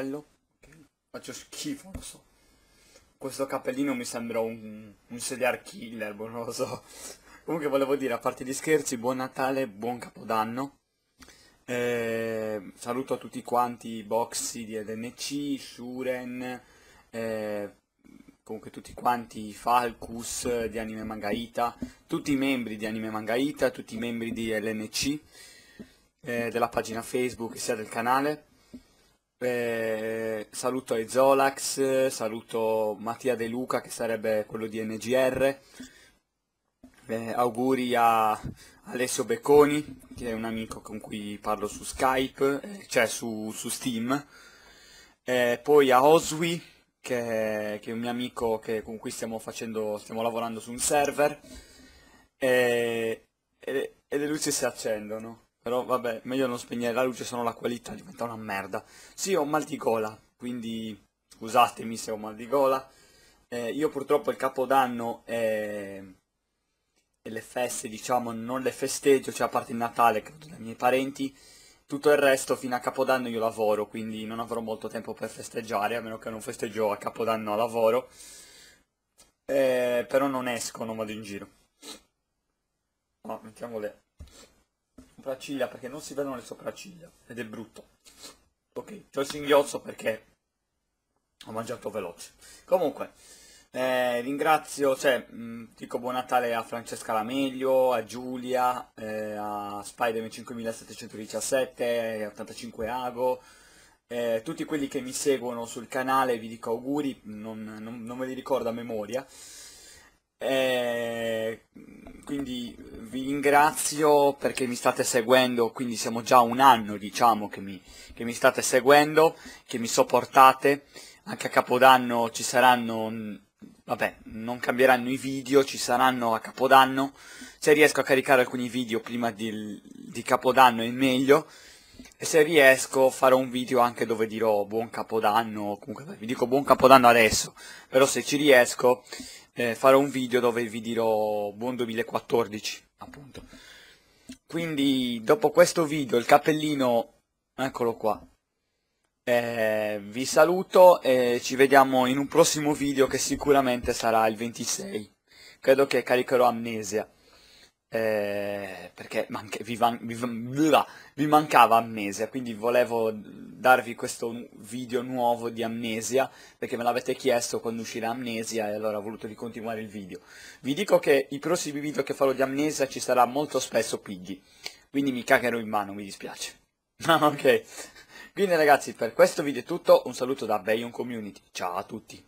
cappello. Faccio schifo, lo so. Questo cappellino mi sembra un, un serial killer, boh, non lo so. Comunque volevo dire, a parte gli scherzi, buon Natale, buon Capodanno. Eh, saluto a tutti quanti i boxy di LNC, Shuren, eh, comunque tutti quanti Falcus di Anime Mangaita, tutti i membri di Anime Mangaita, tutti i membri di LNC, eh, della pagina Facebook sia del canale. Eh, saluto Ezolax, saluto Mattia De Luca che sarebbe quello di NGR, eh, auguri a Alessio Becconi che è un amico con cui parlo su Skype, eh, cioè su, su Steam, eh, poi a Oswi che, che, è un mio amico che, con cui stiamo, facendo, stiamo lavorando su un server e, eh, e, e le luci si accendono. Però vabbè, meglio non spegnere la luce, sennò la qualità diventa una merda. Sì, ho mal di gola, quindi scusatemi se ho mal di gola. Eh, io purtroppo il capodanno e... e le feste, diciamo, non le festeggio, cioè a parte il Natale che ho dai miei parenti. Tutto il resto fino a Capodanno io lavoro, quindi non avrò molto tempo per festeggiare, a meno che non festeggio a Capodanno a lavoro. Eh, però non esco, non vado in giro. No, mettiamo le sopracciglia perché non si vedono le sopracciglia ed è brutto. Ok, ho il singhiozzo perché ho mangiato veloce. Comunque, eh, ringrazio, cioè, mh, mm, dico buon Natale a Francesca Lameglio, a Giulia, eh, a Spiderman 5717, 85 Ago, eh, tutti quelli che mi seguono sul canale, vi dico auguri, non, non, non me li ricordo a memoria. Eh, quindi vi ringrazio perché mi state seguendo, quindi siamo già un anno diciamo che mi, che mi state seguendo, che mi sopportate, anche a Capodanno ci saranno vabbè, non cambieranno i video, ci saranno a Capodanno, se riesco a caricare alcuni video prima di, di Capodanno è meglio, e se riesco farò un video anche dove dirò buon capodanno, comunque vi dico buon capodanno adesso, però se ci riesco eh, farò un video dove vi dirò buon 2014, appunto. Quindi dopo questo video il cappellino, eccolo qua, eh, vi saluto e ci vediamo in un prossimo video che sicuramente sarà il 26. Credo che caricherò Amnesia eh, perché manca, vi, van, vi, bla, vi, mancava Amnesia, quindi volevo darvi questo video nuovo di Amnesia, perché me l'avete chiesto quando uscirà Amnesia e allora ho voluto ricontinuare il video. Vi dico che i prossimi video che farò di Amnesia ci sarà molto spesso Piggy, quindi mi cagherò in mano, mi dispiace. Ah, ok, quindi ragazzi per questo video è tutto, un saluto da Bayon Community, ciao a tutti!